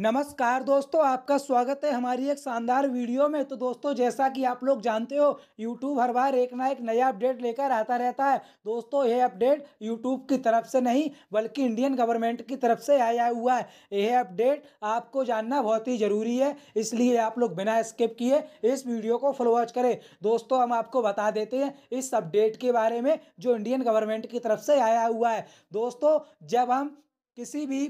नमस्कार दोस्तों आपका स्वागत है हमारी एक शानदार वीडियो में तो दोस्तों जैसा कि आप लोग जानते हो यूट्यूब हर बार एक ना एक नया अपडेट लेकर आता रहता है दोस्तों यह अपडेट यूट्यूब की तरफ से नहीं बल्कि इंडियन गवर्नमेंट की तरफ से आया हुआ है यह अपडेट आपको जानना बहुत ही ज़रूरी है इसलिए आप लोग बिना स्किप किए इस वीडियो को वॉच करें दोस्तों हम आपको बता देते हैं इस अपडेट के बारे में जो इंडियन गवर्नमेंट की तरफ से आया हुआ है दोस्तों जब हम किसी भी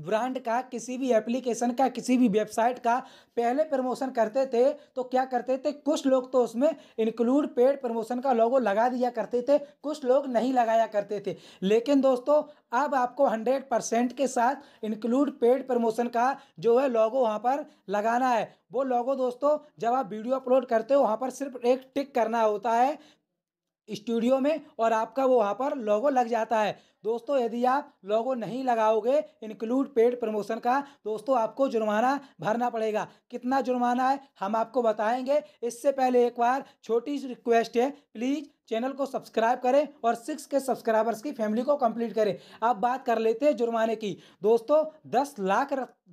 ब्रांड का किसी भी एप्लीकेशन का किसी भी वेबसाइट का पहले प्रमोशन करते थे तो क्या करते थे कुछ लोग तो उसमें इंक्लूड पेड प्रमोशन का लोगो लगा दिया करते थे कुछ लोग नहीं लगाया करते थे लेकिन दोस्तों अब आपको हंड्रेड परसेंट के साथ इंक्लूड पेड प्रमोशन का जो है लोगो वहाँ पर लगाना है वो लोगो दोस्तों जब आप वीडियो अपलोड करते हो वहाँ पर सिर्फ एक टिक करना होता है स्टूडियो में और आपका वो वहाँ पर लोगो लग जाता है दोस्तों यदि आप लोगो नहीं लगाओगे इंक्लूड पेड प्रमोशन का दोस्तों आपको जुर्माना भरना पड़ेगा कितना जुर्माना है हम आपको बताएंगे इससे पहले एक बार छोटी सी रिक्वेस्ट है प्लीज़ चैनल को सब्सक्राइब करें और सिक्स के सब्सक्राइबर्स की फैमिली को कंप्लीट करें अब बात कर लेते हैं जुर्माने की दोस्तों दस लाख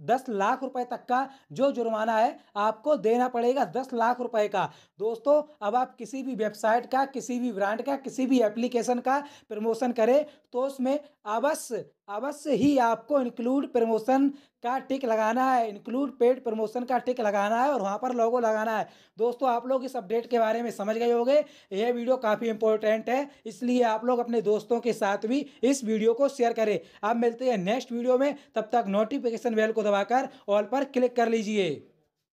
दस लाख रुपए तक का जो जुर्माना है आपको देना पड़ेगा दस लाख रुपए का दोस्तों अब आप किसी भी वेबसाइट का किसी भी ब्रांड का किसी भी एप्लीकेशन का प्रमोशन करें तो उसमें अवश्य अवश्य ही आपको इंक्लूड प्रमोशन का टिक लगाना है इंक्लूड पेड प्रमोशन का टिक लगाना है और वहाँ पर लोगो लगाना है दोस्तों आप लोग इस अपडेट के बारे में समझ गए होंगे यह वीडियो काफ़ी इंपॉर्टेंट है इसलिए आप लोग अपने दोस्तों के साथ भी इस वीडियो को शेयर करें आप मिलते हैं नेक्स्ट वीडियो में तब तक नोटिफिकेशन बेल को दबाकर ऑल पर क्लिक कर लीजिए